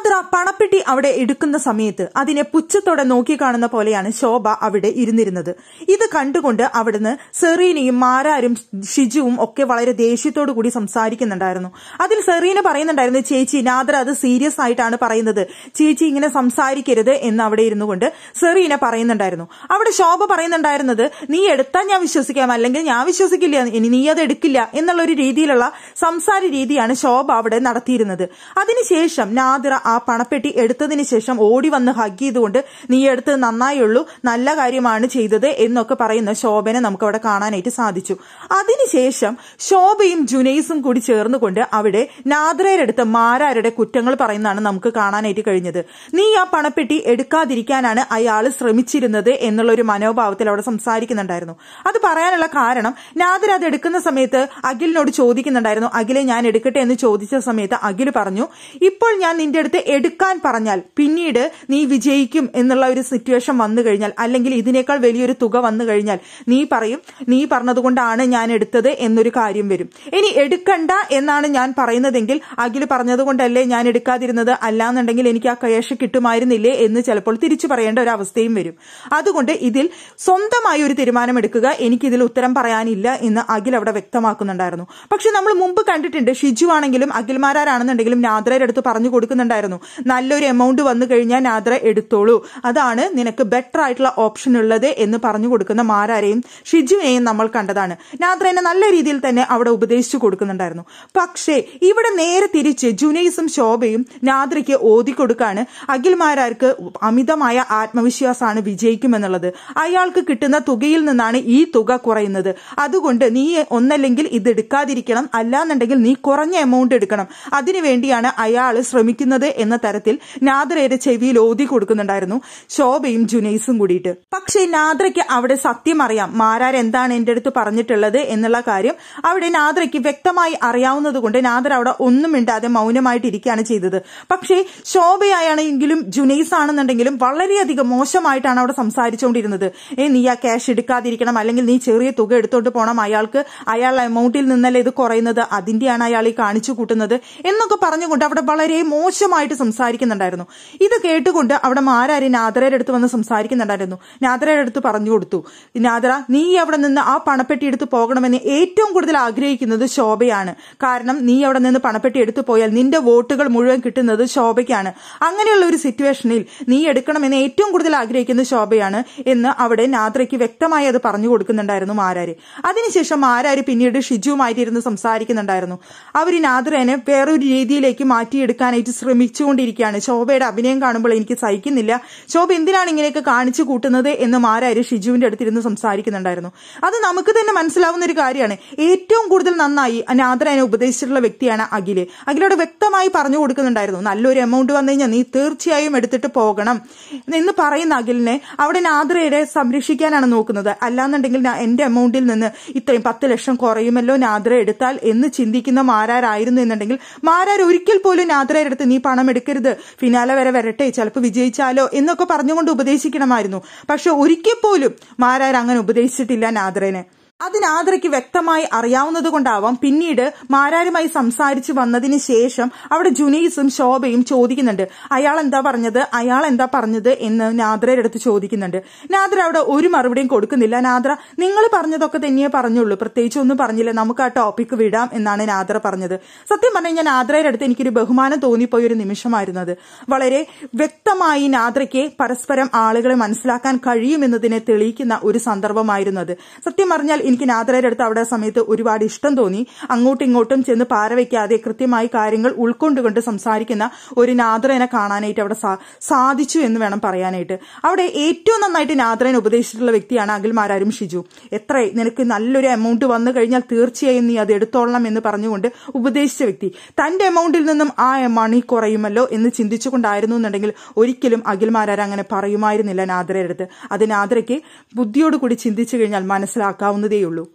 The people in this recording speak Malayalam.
ആതിറ പണപ്പെട്ടി അവിടെ എടുക്കുന്ന സമയത്ത് അതിനെ പുച്ഛത്തോടെ നോക്കിക്കാണുന്ന പോലെയാണ് ശോഭ അവിടെ ഇരുന്നിരുന്നത് ഇത് കണ്ടുകൊണ്ട് അവിടുന്ന് സെറീനയും മാരാരും ഷിജുവും ഒക്കെ വളരെ ദേഷ്യത്തോടു കൂടി സംസാരിക്കുന്നുണ്ടായിരുന്നു അതിൽ സെറീന പറയുന്നുണ്ടായിരുന്നു ചേച്ചി നാദർ അത് സീരിയസ് ആയിട്ടാണ് പറയുന്നത് ചേച്ചി ഇങ്ങനെ സംസാരിക്കരുത് എന്ന് അവിടെ ഇരുന്നു കൊണ്ട് സെറീന പറയുന്നുണ്ടായിരുന്നു അവിടെ ശോഭ പറയുന്നുണ്ടായിരുന്നത് നീ എടുത്താൽ ഞാൻ വിശ്വസിക്കാം അല്ലെങ്കിൽ ഞാൻ വിശ്വസിക്കില്ല ഇനി നീ അത് എടുക്കില്ല എന്നുള്ള ഒരു രീതിയിലുള്ള സംസാര രീതിയാണ് ശോഭ അവിടെ നടത്തിയിരുന്നത് അതിനുശേഷം നാദിറ ആ പണപ്പെട്ടി എടുത്തതിന് ശേഷം ഓടി വന്ന് ഹഗ് ചെയ്തുകൊണ്ട് നീ എടുത്തത് നന്നായുള്ളൂ നല്ല കാര്യമാണ് ചെയ്തത് എന്നൊക്കെ പറയുന്ന ശോഭനെ നമുക്ക് അവിടെ കാണാനായിട്ട് സാധിച്ചു അതിനുശേഷം ശോഭയും ജുനൈസും കൂടി ചേർന്നുകൊണ്ട് അവിടെ നാദ്രയരെടുത്ത് മാരാരുടെ കുറ്റങ്ങൾ പറയുന്നതാണ് നമുക്ക് കാണാനായിട്ട് കഴിഞ്ഞത് നീ ആ പണപ്പെട്ടി എടുക്കാതിരിക്കാനാണ് അയാൾ ശ്രമിച്ചിരുന്നത് എന്നുള്ള ഒരു മനോഭാവത്തിൽ അവിടെ സംസാരിക്കുന്നുണ്ടായിരുന്നു അത് പറയാനുള്ള കാരണം നാദർ അത് എടുക്കുന്ന സമയത്ത് അഖിലിനോട് ചോദിക്കുന്നുണ്ടായിരുന്നു അഖിലെ ഞാൻ എടുക്കട്ടെ എന്ന് ചോദിച്ച സമയത്ത് അഖിൽ പറഞ്ഞു ഇപ്പോൾ ഞാൻ നിന്റെ അടുത്ത് എടുക്കാൻ പറഞ്ഞാൽ പിന്നീട് നീ വിജയിക്കും എന്നുള്ള ഒരു സിറ്റുവേഷൻ വന്നു കഴിഞ്ഞാൽ അല്ലെങ്കിൽ ഇതിനേക്കാൾ വലിയൊരു തുക വന്നു കഴിഞ്ഞാൽ നീ പറയും നീ പറഞ്ഞതുകൊണ്ടാണ് ഞാൻ എടുത്തത് എന്നൊരു കാര്യം വരും ഇനി എടുക്കണ്ട എന്നാണ് ഞാൻ പറയുന്നതെങ്കിൽ അഖിൽ പറഞ്ഞതുകൊണ്ടല്ലേ ഞാൻ എടുക്കാതിരുന്നത് അല്ലാന്നുണ്ടെങ്കിൽ എനിക്ക് ആ കയേഷ് കിട്ടുമായിരുന്നില്ലേ എന്ന് ചിലപ്പോൾ തിരിച്ചു പറയേണ്ട ഒരു അവസ്ഥയും വരും അതുകൊണ്ട് ഇതിൽ സ്വന്തമായി ഒരു തീരുമാനമെടുക്കുക എനിക്കിതിൽ ഉത്തരം പറയാനില്ല എന്ന് അഖിൽ അവിടെ വ്യക്തമാക്കുന്നുണ്ടായിരുന്നു പക്ഷെ നമ്മൾ മുമ്പ് മുമ്പ് കണ്ടിട്ടുണ്ട് ഷിജു ആണെങ്കിലും അഖിൽമാരാണെന്നുണ്ടെങ്കിലും നാദ്രയുടെ അടുത്ത് പറഞ്ഞു കൊടുക്കുന്നുണ്ടായിരുന്നു നല്ലൊരു എമൗണ്ട് വന്നു കഴിഞ്ഞാൽ നാദ്ര എടുത്തോളൂ അതാണ് നിനക്ക് ബെറ്റർ ആയിട്ടുള്ള ഓപ്ഷൻ ഉള്ളത് എന്ന് പറഞ്ഞു കൊടുക്കുന്ന മാരാരെയും ഷിജുവിനെയും നമ്മൾ കണ്ടതാണ് എന്നെ നല്ല രീതിയിൽ തന്നെ അവിടെ ഉപദേശിച്ചു കൊടുക്കുന്നുണ്ടായിരുന്നു പക്ഷേ ഇവിടെ നേരെ തിരിച്ച് ജുനൈസും ശോഭയും നാദ്രയ്ക്ക് ഓതിക്കൊടുക്കാണ് അഖിൽമാരാർക്ക് അമിതമായ ആത്മവിശ്വാസമാണ് വിജയിക്കുമെന്നുള്ളത് അയാൾക്ക് കിട്ടുന്ന തുകയിൽ നിന്നാണ് ഈ തുക കുറയുന്നത് അതുകൊണ്ട് നീ ഒന്നല്ലെങ്കിൽ ഇത് എടുക്കാതിരിക്കണം അല്ല തരാന്നുണ്ടെങ്കിൽ നീ കുറഞ്ഞ എമൗണ്ട് എടുക്കണം അതിനു വേണ്ടിയാണ് അയാൾ ശ്രമിക്കുന്നത് എന്ന തരത്തിൽ നാദ്രയുടെ ചെവിയിൽ ഓതി കൊടുക്കുന്നുണ്ടായിരുന്നു ശോഭയും ജുനൈസും കൂടിയിട്ട് പക്ഷേ നാദ്രയ്ക്ക് അവിടെ സത്യം അറിയാം മാരാർ എന്താണ് എന്റെ അടുത്ത് പറഞ്ഞിട്ടുള്ളത് എന്നുള്ള കാര്യം അവിടെ നാദ്രയ്ക്ക് വ്യക്തമായി അറിയാവുന്നത് കൊണ്ട് അവിടെ ഒന്നും മിണ്ടാതെ മൗനമായിട്ടിരിക്കുകയാണ് ചെയ്തത് പക്ഷേ ശോഭയായാണെങ്കിലും ജുനൈസ് ആണെന്നുണ്ടെങ്കിലും വളരെയധികം മോശമായിട്ടാണ് അവിടെ സംസാരിച്ചുകൊണ്ടിരുന്നത് ഏ നീ ആ ക്യാഷ് എടുക്കാതിരിക്കണം അല്ലെങ്കിൽ നീ ചെറിയ തുക എടുത്തോണ്ട് പോണം അയാൾക്ക് അയാൾ എമൗണ്ടിൽ നിന്നല്ലേ ഇത് കുറയുന്നത് അതിന്റെയാണ് അയാൾ ഈ കാണിച്ചു കൂട്ടുന്നത് എന്നൊക്കെ പറഞ്ഞുകൊണ്ട് അവിടെ വളരെ മോശമായിട്ട് സംസാരിക്കുന്നുണ്ടായിരുന്നു ഇത് കേട്ടുകൊണ്ട് അവിടെ മാരാരി നാദരയുടെ അടുത്ത് വന്ന് സംസാരിക്കുന്നുണ്ടായിരുന്നു നാദരയുടെ അടുത്ത് പറഞ്ഞു കൊടുത്തു നാദര നീ അവിടെ നിന്ന് ആ പണപ്പെട്ടി എടുത്ത് പോകണമെന്ന് ഏറ്റവും കൂടുതൽ ആഗ്രഹിക്കുന്നത് ശോഭയാണ് കാരണം നീ അവിടെ നിന്ന് പണപ്പെട്ടി എടുത്തു പോയാൽ നിന്റെ വോട്ടുകൾ മുഴുവൻ കിട്ടുന്നത് ശോഭയ്ക്കാണ് അങ്ങനെയുള്ള ഒരു സിറ്റുവേഷനിൽ നീ എടുക്കണമെന്ന് ഏറ്റവും കൂടുതൽ ആഗ്രഹിക്കുന്നത് ശോഭയാണ് എന്ന് അവിടെ നാദ്രയ്ക്ക് വ്യക്തമായി അത് പറഞ്ഞു കൊടുക്കുന്നുണ്ടായിരുന്നു മാരാര് അതിനുശേഷം മാരാര് പിന്നീട് ഷിജുവുമായിട്ടിരുന്ന് സംസാരിക്കുന്നു ചെയ്യുന്നുണ്ടായിരുന്നു അവർ നാദ്രേനെ വേറൊരു രീതിയിലേക്ക് മാറ്റിയെടുക്കാനായിട്ട് ശ്രമിച്ചുകൊണ്ടിരിക്കുകയാണ് ശോഭയുടെ അഭിനയം കാണുമ്പോൾ എനിക്ക് സഹിക്കുന്നില്ല ശോഭ എന്തിനാണ് ഇങ്ങനെയൊക്കെ കാണിച്ചു കൂട്ടുന്നത് എന്ന് മാരാര് ഷിജുവിന്റെ അടുത്തിരുന്ന് സംസാരിക്കുന്നുണ്ടായിരുന്നു അത് നമുക്ക് തന്നെ മനസ്സിലാവുന്ന ഒരു കാര്യമാണ് ഏറ്റവും കൂടുതൽ നന്നായി നാദ്രേനെ ഉപദേശിച്ചിട്ടുള്ള വ്യക്തിയാണ് അഖില് അഖിലോട് വ്യക്തമായി പറഞ്ഞു കൊടുക്കുന്നുണ്ടായിരുന്നു നല്ലൊരു എമൗണ്ട് വന്നു കഴിഞ്ഞാൽ നീ തീർച്ചയായും എടുത്തിട്ട് പോകണം എന്ന് പറയുന്ന അഖിലിനെ അവിടെ നാദ്രയുടെ സംരക്ഷിക്കാനാണ് നോക്കുന്നത് അല്ലാന്നുണ്ടെങ്കിൽ എന്റെ എമൗണ്ടിൽ നിന്ന് ഇത്രയും പത്ത് ലക്ഷം കുറയുമല്ലോ നാദ്ര എടുത്താൽ എന്ന് ചിന്തിക്കുന്ന മാരാരായിരുന്നു എന്നുണ്ടെങ്കിൽ മാരാർ ഒരിക്കൽ പോലും നാദ്രയുടെ അടുത്ത് നീ പണം എടുക്കരുത് ഫിനാലെ വരെ വരട്ടെ ചിലപ്പോൾ വിജയിച്ചാലോ എന്നൊക്കെ പറഞ്ഞുകൊണ്ട് ഉപദേശിക്കണമായിരുന്നു പക്ഷെ ഒരിക്കൽ പോലും മാരാർ അങ്ങനെ ഉപദേശിച്ചിട്ടില്ല നാദ്രനെ അതിനാദ്രയ്ക്ക് വ്യക്തമായി അറിയാവുന്നതുകൊണ്ടാവാം പിന്നീട് മാരാരുമായി സംസാരിച്ചു വന്നതിന് ശേഷം അവിടെ ജുനീസും ശോഭയും ചോദിക്കുന്നുണ്ട് അയാൾ എന്താ പറഞ്ഞത് അയാൾ എന്താ പറഞ്ഞത് എന്ന് നാദ്രയുടെ അടുത്ത് ചോദിക്കുന്നുണ്ട് നാദ്ര അവിടെ ഒരു മറുപടിയും കൊടുക്കുന്നില്ല നാദ്ര നിങ്ങൾ പറഞ്ഞതൊക്കെ തന്നെയേ പറഞ്ഞുള്ളൂ പ്രത്യേകിച്ച് ഒന്നും പറഞ്ഞില്ല നമുക്ക് ആ ടോപ്പിക്ക് വിടാം എന്നാണ് നാദ്ര പറഞ്ഞത് സത്യം പറഞ്ഞു കഴിഞ്ഞാൽ നാദ്രയുടെ അടുത്ത് എനിക്കൊരു ബഹുമാനം തോന്നിപ്പോയൊരു ഒരു നിമിഷമായിരുന്നത് വളരെ വ്യക്തമായി നാദ്രയ്ക്ക് പരസ്പരം ആളുകളെ മനസ്സിലാക്കാൻ കഴിയുമെന്നതിനെ തെളിയിക്കുന്ന ഒരു സന്ദർഭമായിരുന്നത് സത്യം പറഞ്ഞാൽ എനിക്ക് നാദരയുടെ അടുത്ത് അവിടെ സമയത്ത് ഒരുപാട് ഇഷ്ടം തോന്നി അങ്ങോട്ടും ഇങ്ങോട്ടും ചെന്ന് പാരവയ്ക്കാതെ കൃത്യമായി കാര്യങ്ങൾ ഉൾക്കൊണ്ടുകൊണ്ട് സംസാരിക്കുന്ന ഒരു നാദ്രനെ കാണാനായിട്ട് അവിടെ സാധിച്ചു എന്ന് വേണം പറയാനായിട്ട് അവിടെ ഏറ്റവും നന്നായിട്ട് നാദ്രനെ ഉപദേശിച്ചിട്ടുള്ള വ്യക്തിയാണ് അഖിൽമാരാരും ഷിജു എത്ര നിനക്ക് നല്ലൊരു എമൗണ്ട് വന്നു കഴിഞ്ഞാൽ തീർച്ചയായും നീ അത് എടുത്തോളണം എന്ന് പറഞ്ഞുകൊണ്ട് ഉപദേശിച്ച വ്യക്തി തന്റെ എമൗണ്ടിൽ നിന്നും ആ മണി കുറയുമല്ലോ എന്ന് ചിന്തിച്ചുകൊണ്ടായിരുന്നു എന്നുണ്ടെങ്കിൽ ഒരിക്കലും അഖിൽമാരാരും അങ്ങനെ പറയുമായിരുന്നില്ല നാദ്രയുടെ അടുത്ത് അത് നാദ്രയ്ക്ക് ബുദ്ധിയോടുകൂടി ചിന്തിച്ചു കഴിഞ്ഞാൽ മനസ്സിലാക്കാവുന്നതേ ¡Gracias!